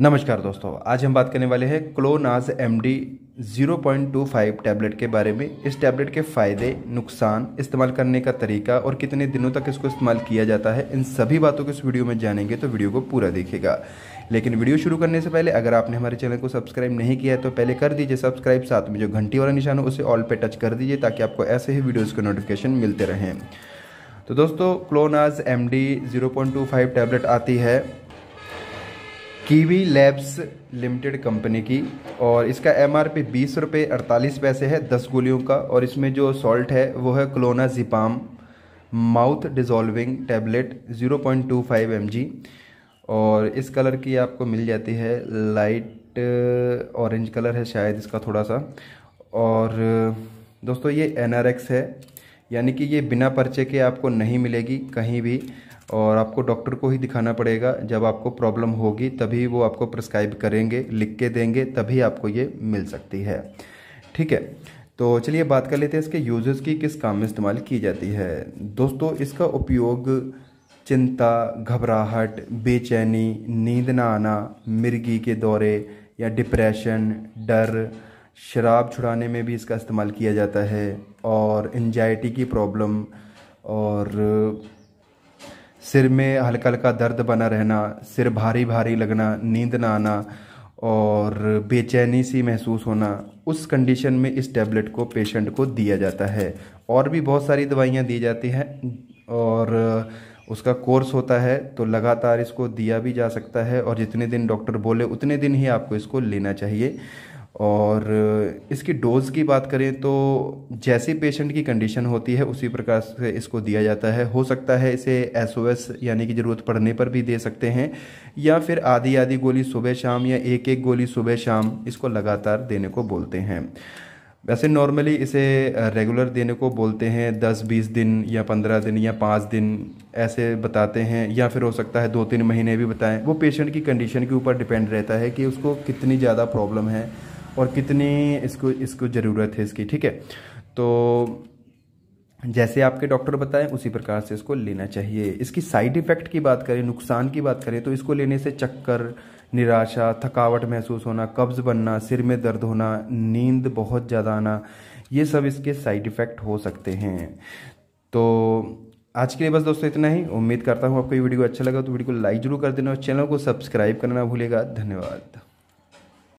नमस्कार दोस्तों आज हम बात करने वाले हैं Clonaz M D zero point two five tablet के बारे में इस टैबलेट के फ़ायदे नुकसान इस्तेमाल करने का तरीका और कितने दिनों तक इसको इस्तेमाल किया जाता है इन सभी बातों को इस वीडियो में जानेंगे तो वीडियो को पूरा देखेगा लेकिन वीडियो शुरू करने से पहले अगर आपने हमारे चैनल को सब्सक्राइब नहीं किया है तो पहले कर दीजिए सब्सक्राइब साथ में जो घंटी वाला निशान है उसे ऑल पे टच कर दीजिए ताकि आपको ऐसे ही वीडियोज़ के नोटिफिकेशन मिलते रहें तो दोस्तों Clonaz M D zero point two five tablet आती है कीवी लैब्स लिमिटेड कंपनी की और इसका एम आर पी बीस रुपये अड़तालीस पैसे है दस गोलियों का और इसमें जो सॉल्ट है वो है clonazepam mouth dissolving tablet zero point two five M G और इस कलर की आपको मिल जाती है लाइट ऑरेंज कलर है शायद इसका थोड़ा सा और uh, दोस्तों ये एन है यानी कि ये बिना पर्चे के आपको नहीं मिलेगी कहीं भी और आपको डॉक्टर को ही दिखाना पड़ेगा जब आपको प्रॉब्लम होगी तभी वो आपको प्रिस्क्राइब करेंगे लिख के देंगे तभी आपको ये मिल सकती है ठीक है तो चलिए बात कर लेते हैं इसके यूजेस की किस काम में इस्तेमाल की जाती है दोस्तों इसका उपयोग चिंता घबराहट बेचैनी नींद ना आना मिर्गी के दौरे या डिप्रेशन डर शराब छुड़ाने में भी इसका इस्तेमाल किया जाता है और एनजाइटी की प्रॉब्लम और सिर में हल्का हल्का दर्द बना रहना सिर भारी भारी लगना नींद ना आना और बेचैनी सी महसूस होना उस कंडीशन में इस टैबलेट को पेशेंट को दिया जाता है और भी बहुत सारी दवाइयाँ दी जाती हैं और उसका कोर्स होता है तो लगातार इसको दिया भी जा सकता है और जितने दिन डॉक्टर बोले उतने दिन ही आपको इसको लेना चाहिए और इसकी डोज़ की बात करें तो जैसी पेशेंट की कंडीशन होती है उसी प्रकार से इसको दिया जाता है हो सकता है इसे एसओएस यानी कि ज़रूरत पड़ने पर भी दे सकते हैं या फिर आधी आधी गोली सुबह शाम या एक एक गोली सुबह शाम इसको लगातार देने को बोलते हैं वैसे नॉर्मली इसे रेगुलर देने को बोलते हैं दस बीस दिन या पंद्रह दिन या पाँच दिन ऐसे बताते हैं या फिर हो सकता है दो तीन महीने भी बताएं वो पेशेंट की कंडीशन के ऊपर डिपेंड रहता है कि उसको कितनी ज़्यादा प्रॉब्लम है और कितनी इसको इसको ज़रूरत है इसकी ठीक है तो जैसे आपके डॉक्टर बताएं उसी प्रकार से इसको लेना चाहिए इसकी साइड इफ़ेक्ट की बात करें नुकसान की बात करें तो इसको लेने से चक्कर निराशा थकावट महसूस होना कब्ज़ बनना सिर में दर्द होना नींद बहुत ज़्यादा आना ये सब इसके साइड इफ़ेक्ट हो सकते हैं तो आज के लिए बस दोस्तों इतना ही उम्मीद करता हूँ आपको ये वीडियो अच्छा लगा तो वीडियो को लाइक जरूर कर देना और चैनल को सब्सक्राइब करना भूलेगा धन्यवाद